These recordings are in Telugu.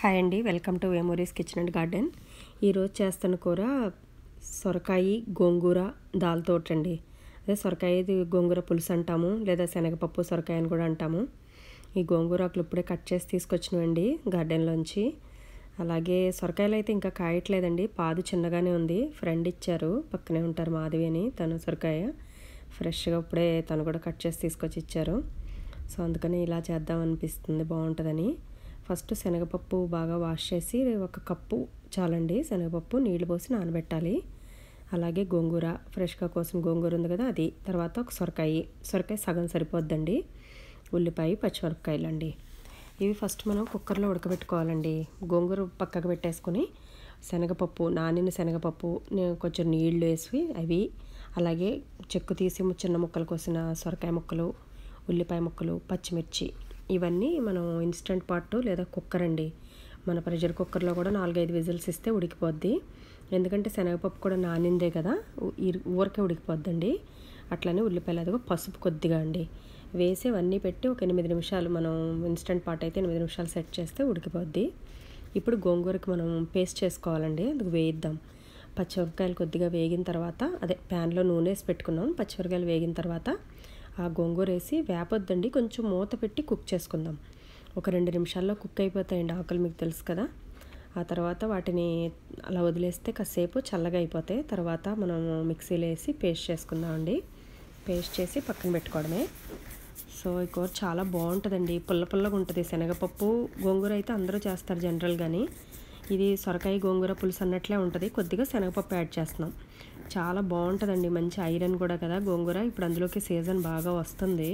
హాయ్ అండి welcome to memories kitchen and garden ఈరోజు చేస్తున్న కూర సొరకాయ గోంగూర దాల్ అండి అదే సొరకాయ గోంగూర పులుసు అంటాము లేదా శనగపప్పు సొరకాయ అని కూడా అంటాము ఈ గోంగూర ఆకులు ఇప్పుడే కట్ చేసి తీసుకొచ్చినవండి గార్డెన్లోంచి అలాగే సొరకాయలు అయితే ఇంకా కాయట్లేదండి పాదు చిన్నగానే ఉంది ఫ్రెండ్ ఇచ్చారు పక్కనే ఉంటారు మాధవి అని తను సొరకాయ ఫ్రెష్గా ఇప్పుడే తను కూడా కట్ చేసి తీసుకొచ్చి ఇచ్చారు సో అందుకని ఇలా చేద్దాం అనిపిస్తుంది బాగుంటుందని ఫస్ట్ శనగపప్పు బాగా వాష్ చేసి ఒక కప్పు చాలండి శనగపప్పు నీళ్ళు పోసి నానబెట్టాలి అలాగే గోంగూర ఫ్రెష్గా కోసం గోంగూర ఉంది కదా అది తర్వాత ఒక సొరకాయ సొరకాయ సగం సరిపోద్దండి ఉల్లిపాయ పచ్చిమిరపకాయలు అండి ఇవి ఫస్ట్ మనం కుక్కర్లో ఉడకబెట్టుకోవాలండి గోంగూర పక్కకు పెట్టేసుకొని శనగపప్పు నానిన శనగపప్పు కొంచెం నీళ్లు వేసి అవి అలాగే చెక్కు తీసి చిన్న ముక్కలు కోసిన సొరకాయ ముక్కలు ఉల్లిపాయ ముక్కలు పచ్చిమిర్చి ఇవన్నీ మనం ఇన్స్టెంట్ పాటు లేదా కుక్కర్ అండి మన ప్రెషర్ కుక్కర్లో కూడా నాలుగైదు విజిల్స్ ఇస్తే ఉడికిపోద్ది ఎందుకంటే శనగపప్పు కూడా నానిందే కదా ఊరికే ఉడికిపోద్దండి అట్లనే ఉల్లిపాయలు అదిగో పసుపు కొద్దిగా అండి వేసేవన్నీ పెట్టి ఒక ఎనిమిది నిమిషాలు మనం ఇన్స్టెంట్ పాట్ అయితే ఎనిమిది నిమిషాలు సెట్ చేస్తే ఉడికిపోద్ది ఇప్పుడు గోంగూరకి మనం పేస్ట్ చేసుకోవాలండి అందుకు వేయిద్దాం పచ్చిమిరపకాయలు కొద్దిగా వేగిన తర్వాత అదే ప్యాన్లో నూనె వేసి పెట్టుకున్నాం పచ్చిమిరపకాయలు వేగిన తర్వాత ఆ గోంగూర వేసి వేపొద్దండి కొంచెం మూత పెట్టి కుక్ చేసుకుందాం ఒక రెండు నిమిషాల్లో కుక్ అయిపోతాయండి ఆకులు మీకు తెలుసు కదా ఆ తర్వాత వాటిని అలా వదిలేస్తే కాసేపు చల్లగా అయిపోతాయి తర్వాత మనం మిక్సీలో వేసి పేస్ట్ చేసుకుందామండి పేస్ట్ చేసి పక్కన పెట్టుకోవడమే సో ఈ కూర చాలా బాగుంటుందండి పుల్ల పుల్లగా ఉంటుంది శనగపప్పు గోంగూర అయితే అందరూ చేస్తారు జనరల్ కానీ ఇది సొరకాయ గోంగూర పులుసు అన్నట్లే ఉంటుంది కొద్దిగా శనగపప్పు యాడ్ చేస్తున్నాం చాలా బాగుంటుందండి మంచి ఐరన్ కూడా కదా గోంగూర ఇప్పుడు అందులోకి సీజన్ బాగా వస్తుంది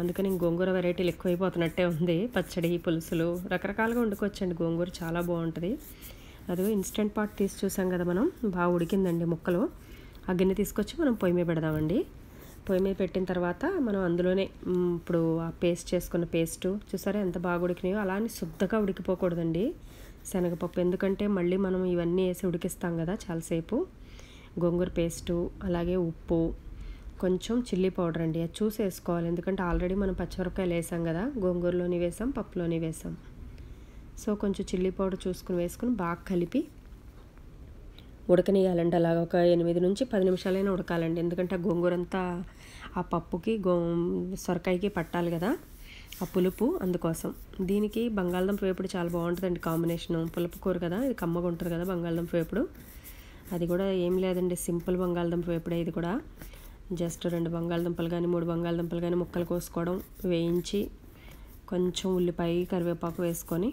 అందుకని గోంగూర వెరైటీలు ఎక్కువైపోతున్నట్టే ఉంది పచ్చడి పులుసులు రకరకాలుగా వండుకోవచ్చండి గోంగూర చాలా బాగుంటుంది అది ఇన్స్టెంట్ పాట్ తీసి చూసాం కదా మనం బాగా ఉడికిందండి ముక్కలు ఆ గిన్నె తీసుకొచ్చి మనం పొయ్యి మీద పెడదామండి పొయ్యి మీద పెట్టిన తర్వాత మనం అందులోనే ఇప్పుడు ఆ పేస్ట్ చేసుకున్న పేస్టు చూసారా ఎంత బాగా ఉడికినాయో అలా అని శుద్ధగా ఉడికిపోకూడదండి శనగపప్పు ఎందుకంటే మళ్ళీ మనం ఇవన్నీ వేసి ఉడికిస్తాం కదా చాలాసేపు గోంగూర పేస్టు అలాగే ఉప్పు కొంచెం చిల్లీ పౌడర్ అండి అది చూసి వేసుకోవాలి ఎందుకంటే ఆల్రెడీ మనం పచ్చిమిరపకాయలు వేసాం కదా గోంగూరలోని వేసాం పప్పులోని వేసాం సో కొంచెం చిల్లీ పౌడర్ చూసుకుని వేసుకుని బాగా కలిపి ఉడకనియాలండి అలాగ ఒక ఎనిమిది నుంచి పది నిమిషాలైనా ఉడకాలండి ఎందుకంటే ఆ గోంగూర అంతా ఆ పప్పుకి గో సొరకాయకి పట్టాలి కదా ఆ పులుపు అందుకోసం దీనికి బంగాళదుంప వేపుడు చాలా బాగుంటుందండి కాంబినేషను పులుపు కూర కదా ఇది కమ్మగా ఉంటుంది కదా బంగాళదుంప వేపుడు అది కూడా ఏం లేదండి సింపుల్ బంగాళదుంప వేపుడే ఇది కూడా జస్ట్ రెండు బంగాళదుంపలు కానీ మూడు బంగాళదుంపలు కానీ ముక్కలు కోసుకోవడం వేయించి కొంచెం ఉల్లిపాయ కరివేపాకు వేసుకొని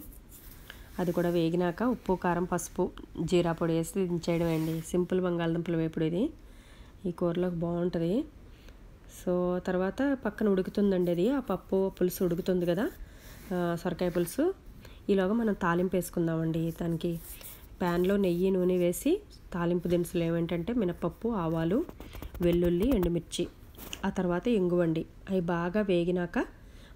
అది కూడా వేగినాక ఉప్పు కారం పసుపు జీరా పొడి వేసి దించేయడం అండి సింపుల్ బంగాళదుంపలు వేపుడు ఇది ఈ కూరలోకి బాగుంటుంది సో తర్వాత పక్కన ఉడుకుతుందండి అది ఆ పప్పు పులుసు ఉడుకుతుంది కదా సొరకాయ పులుసు ఈలోగా మనం తాలింపు వేసుకుందామండి దానికి ప్యాన్లో నెయ్యి నూనె వేసి తాలింపు దినుసులు ఏమిటంటే మినపప్పు ఆవాలు వెల్లుల్లి ఎండుమిర్చి ఆ తర్వాత ఇంగువండి అవి బాగా వేగినాక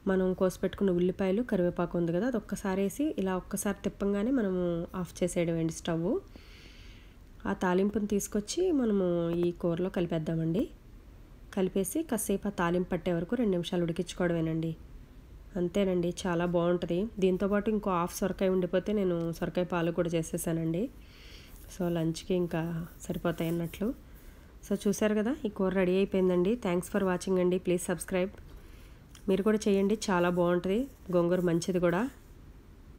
మనం కోసిపెట్టుకున్న ఉల్లిపాయలు కరివేపాకు ఉంది కదా అది ఒక్కసారి వేసి ఇలా ఒక్కసారి తిప్పంగానే మనము ఆఫ్ చేసేయడం అండి స్టవ్ ఆ తాలింపును తీసుకొచ్చి మనము ఈ కూరలో కలిపేద్దామండి కలిపేసి కాసేపు ఆ తాలింపు పట్టే వరకు రెండు నిమిషాలు ఉడికించుకోవడమేనండి అంతేనండి చాలా బాగుంటుంది దీంతోపాటు ఇంకో హాఫ్ సొరకాయ ఉండిపోతే నేను సొరకాయ పాలు కూడా చేసేసానండి సో లంచ్కి ఇంకా సరిపోతాయి అన్నట్లు సో చూసారు కదా ఈ కూర రెడీ అయిపోయిందండి థ్యాంక్స్ ఫర్ వాచింగ్ అండి ప్లీజ్ సబ్స్క్రైబ్ మీరు కూడా చేయండి చాలా బాగుంటుంది గొంగూరు మంచిది కూడా